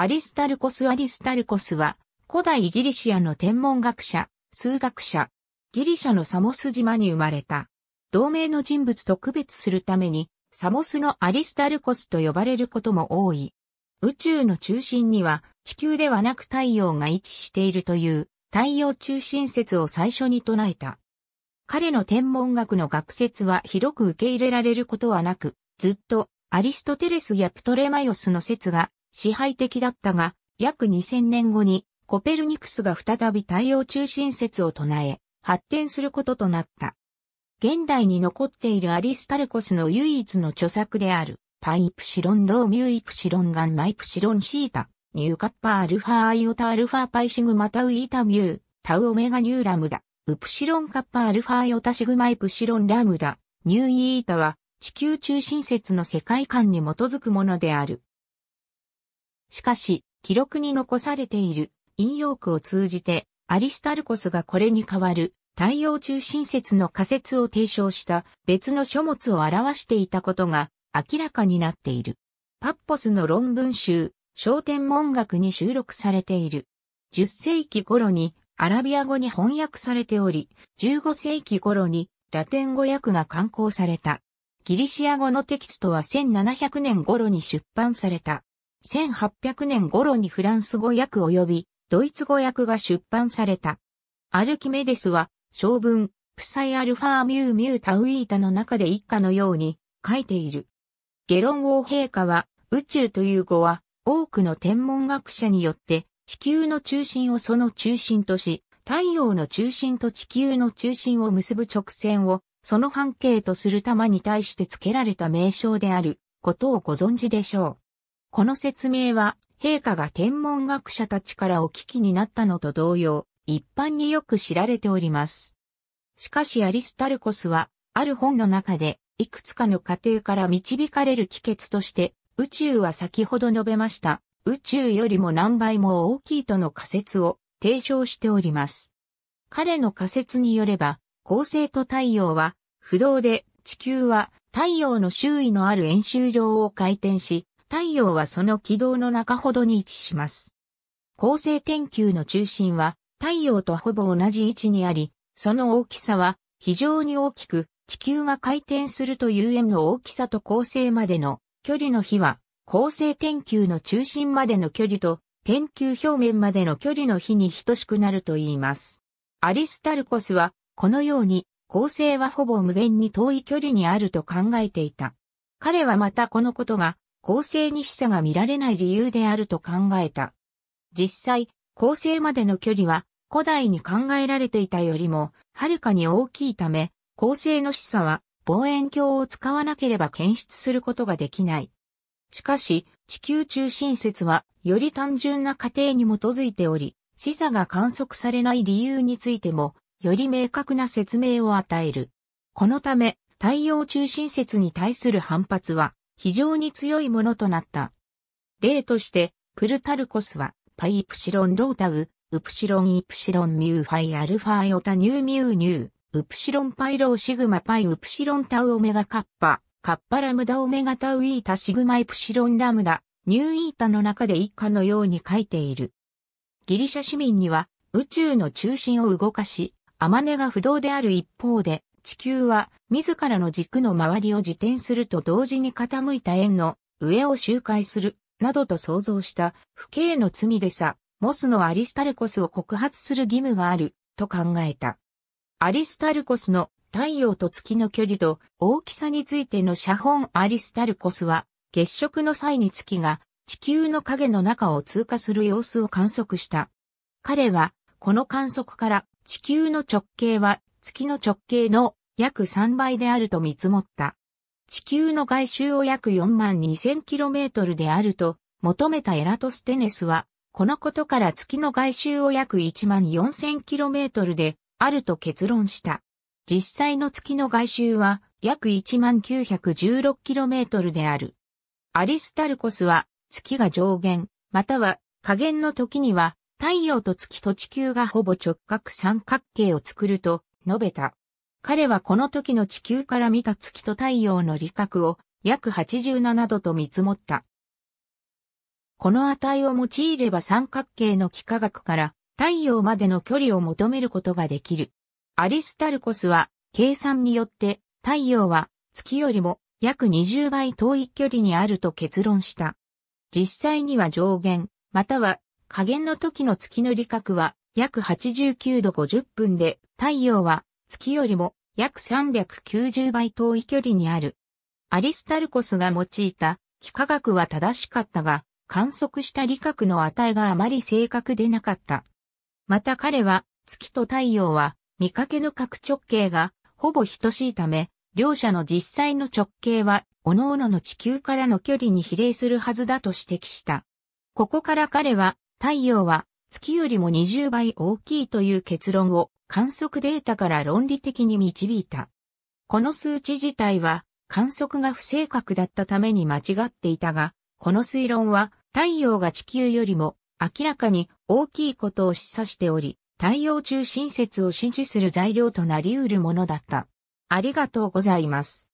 アリスタルコス・アリスタルコスは、古代ギリシアの天文学者、数学者、ギリシャのサモス島に生まれた。同盟の人物と区別するために、サモスのアリスタルコスと呼ばれることも多い。宇宙の中心には、地球ではなく太陽が位置しているという、太陽中心説を最初に唱えた。彼の天文学の学説は広く受け入れられることはなく、ずっとアリストテレスやプトレマヨスの説が支配的だったが、約2000年後にコペルニクスが再び太陽中心説を唱え、発展することとなった。現代に残っているアリスタルコスの唯一の著作である、パイプシロンローミュイプシロンガンマイプシロンシータ、ニューカッパアルファアイオタアルファパイシグマタウイータミュー、タウオメガニューラムダ、ウプシロンカッパアルファアイオタシグマイプシロンラムダ、ニューイータは地球中心説の世界観に基づくものである。しかし、記録に残されている引用句を通じて、アリスタルコスがこれに代わる太陽中心説の仮説を提唱した別の書物を表していたことが明らかになっている。パッポスの論文集、商店文学に収録されている。10世紀頃にアラビア語に翻訳されており、15世紀頃にラテン語訳が刊行された。ギリシア語のテキストは1700年頃に出版された。1800年頃にフランス語訳及びドイツ語訳が出版された。アルキメデスは、将軍、プサイアルファーミューミュータウイータの中で一家のように書いている。ゲロン王陛下は、宇宙という語は、多くの天文学者によって、地球の中心をその中心とし、太陽の中心と地球の中心を結ぶ直線を、その半径とする玉に対して付けられた名称であることをご存知でしょう。この説明は、陛下が天文学者たちからお聞きになったのと同様、一般によく知られております。しかしアリスタルコスは、ある本の中で、いくつかの過程から導かれる帰結として、宇宙は先ほど述べました、宇宙よりも何倍も大きいとの仮説を提唱しております。彼の仮説によれば、恒星と太陽は、不動で地球は太陽の周囲のある円周上を回転し、太陽はその軌道の中ほどに位置します。恒星天球の中心は太陽とほぼ同じ位置にあり、その大きさは非常に大きく、地球が回転するという円の大きさと恒星までの距離の比は、恒星天球の中心までの距離と天球表面までの距離の比に等しくなると言います。アリスタルコスは、このように、恒星はほぼ無限に遠い距離にあると考えていた。彼はまたこのことが、公正に示唆が見られない理由であると考えた。実際、公正までの距離は古代に考えられていたよりもはるかに大きいため、公正の示唆は望遠鏡を使わなければ検出することができない。しかし、地球中心説はより単純な過程に基づいており、示唆が観測されない理由についても、より明確な説明を与える。このため、太陽中心説に対する反発は、非常に強いものとなった。例として、プルタルコスは、パイプシロンロータウ、ウプシロンイプシロンミューファイアルファイオタニューミューニュー、ウプシロンパイローシグマパイウプシロンタウオメガカッパ、カッパラムダオメガタウイータシグマイプシロンラムダ、ニューイータの中で一家のように書いている。ギリシャ市民には、宇宙の中心を動かし、アマネが不動である一方で、地球は自らの軸の周りを自転すると同時に傾いた円の上を周回する、などと想像した不敬の罪でさ、モスのアリスタルコスを告発する義務がある、と考えた。アリスタルコスの太陽と月の距離と大きさについての写本アリスタルコスは、月食の際に月が地球の影の中を通過する様子を観測した。彼は、この観測から地球の直径は月の直径の約3倍であると見積もった。地球の外周を約4万 2000km であると求めたエラトステネスは、このことから月の外周を約1万 4000km であると結論した。実際の月の外周は約1万 916km である。アリスタルコスは月が上限、または下限の時には太陽と月と地球がほぼ直角三角形を作ると述べた。彼はこの時の地球から見た月と太陽の理覚を約87度と見積もった。この値を用いれば三角形の幾何学から太陽までの距離を求めることができる。アリスタルコスは計算によって太陽は月よりも約20倍遠い距離にあると結論した。実際には上限、または下限の時の月の理覚は約89度50分で太陽は月よりも約390倍遠い距離にある。アリスタルコスが用いた幾何学は正しかったが、観測した理学の値があまり正確でなかった。また彼は、月と太陽は、見かけの角直径がほぼ等しいため、両者の実際の直径は、各々の地球からの距離に比例するはずだと指摘した。ここから彼は、太陽は月よりも20倍大きいという結論を観測データから論理的に導いた。この数値自体は観測が不正確だったために間違っていたが、この推論は太陽が地球よりも明らかに大きいことを示唆しており、太陽中心説を支持する材料となり得るものだった。ありがとうございます。